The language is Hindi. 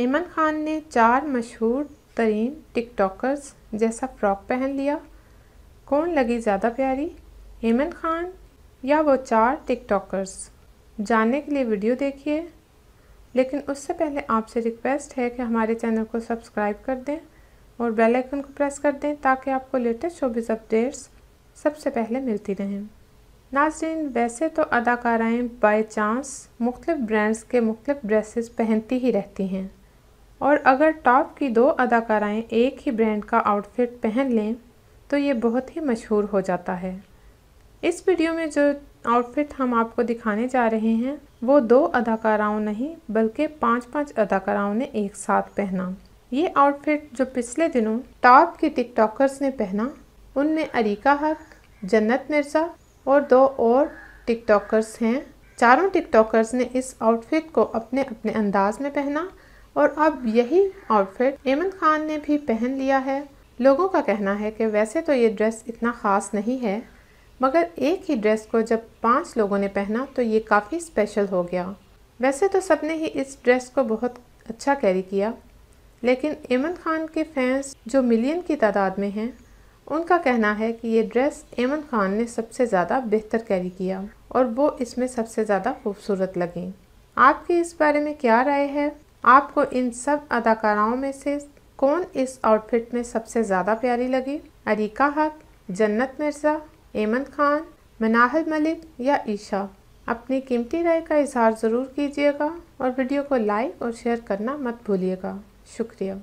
ऐमन खान ने चार मशहूर तरीन टिकटॉकर्स जैसा फ्रॉक पहन लिया कौन लगी ज़्यादा प्यारी ऐमन खान या वो चार टिकटॉकर्स जानने के लिए वीडियो देखिए लेकिन उससे पहले आपसे रिक्वेस्ट है कि हमारे चैनल को सब्सक्राइब कर दें और बेल आइकन को प्रेस कर दें ताकि आपको लेटेस्ट शोबिस अपडेट्स सबसे पहले मिलती रहें नाजरीन वैसे तो अदाकाराएँ बाई चांस मुख्तफ ब्रांड्स के मुख्तलिफ ड्रेसेस पहनती ही रहती हैं और अगर टॉप की दो अदाकाराएं एक ही ब्रांड का आउटफिट पहन लें तो ये बहुत ही मशहूर हो जाता है इस वीडियो में जो आउटफिट हम आपको दिखाने जा रहे हैं वो दो अदाकाराओं नहीं बल्कि पांच पांच अदाकाराओं ने एक साथ पहना ये आउटफिट जो पिछले दिनों टॉप की टिकटॉकर्स ने पहना उनमें अरिका हक जन्नत मिर्ज़ा और दो और टिकटॉकर्स हैं चारों टिकटॉकर्स ने इस आउटफिट को अपने अपने अंदाज में पहना और अब यही आउटफिट एमन खान ने भी पहन लिया है लोगों का कहना है कि वैसे तो ये ड्रेस इतना ख़ास नहीं है मगर एक ही ड्रेस को जब पांच लोगों ने पहना तो ये काफ़ी स्पेशल हो गया वैसे तो सबने ही इस ड्रेस को बहुत अच्छा कैरी किया लेकिन एमन खान के फैंस जो मिलियन की तादाद में हैं उनका कहना है कि ये ड्रेस एमन खान ने सबसे ज़्यादा बेहतर कैरी किया और वो इसमें सबसे ज़्यादा खूबसूरत लगें आपकी इस बारे में क्या राय है आपको इन सब अदाकाराओं में से कौन इस आउटफिट में सबसे ज़्यादा प्यारी लगी अरिका हक जन्नत मिर्ज़ा एमन खान मनाहल मलिक या ईशा अपनी कीमती राय का इजहार ज़रूर कीजिएगा और वीडियो को लाइक और शेयर करना मत भूलिएगा शुक्रिया